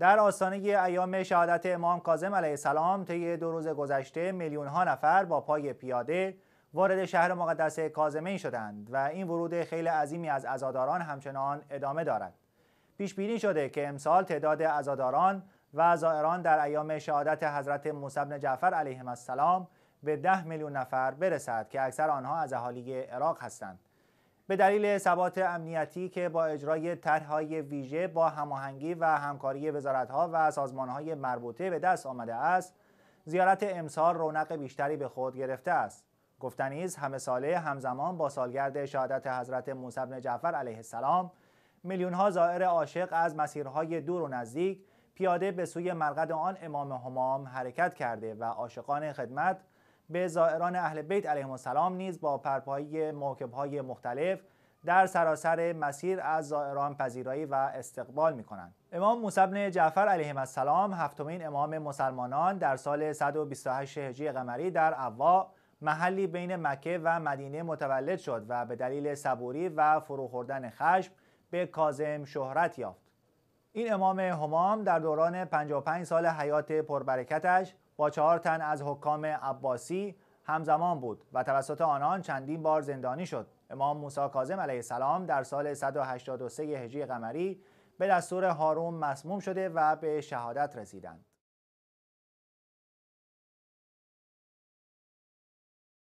در آستانه ایام شهادت امام کاظم علیه السلام طی دو روز گذشته میلیون ها نفر با پای پیاده وارد شهر مقدس کاظمین شدند و این ورود خیلی عظیمی از عزاداران همچنان ادامه دارد. پیش بینی شده که امسال تعداد عزاداران و زائران در ایام شهادت حضرت موسی بن جعفر علیهم السلام به ده میلیون نفر برسد که اکثر آنها از اهالی عراق هستند. به دلیل ثبات امنیتی که با اجرای طرحهای ویژه با هماهنگی و همکاری وزارتها و سازمانهای مربوطه به دست آمده است زیارت امسال رونق بیشتری به خود گرفته است گفتنیز همه ساله همزمان با سالگرد شهادت حضرت موسی بن جعفر علیه السلام میلیون ها زائر عاشق از مسیرهای دور و نزدیک پیاده به سوی مرقد آن امام همام حرکت کرده و عاشقان خدمت به زائران اهل بیت علیهم السلام نیز با پرپایی موکبهای مختلف در سراسر مسیر از زائران پذیرایی و استقبال می کنند. امام موسی بن جعفر علیه السلام هفتمین امام مسلمانان در سال 128 هجری قمری در اوا محلی بین مکه و مدینه متولد شد و به دلیل صبوری و فروخوردن خوردن خشم به کازم شهرت یافت. این امام همام در دوران 55 سال حیات پربرکتش با چهار تن از حکام عباسی همزمان بود و توسط آنان چندین بار زندانی شد امام موسی کاظم علیه السلام در سال 183 هجری قمری به دستور هارون مسموم شده و به شهادت رسیدند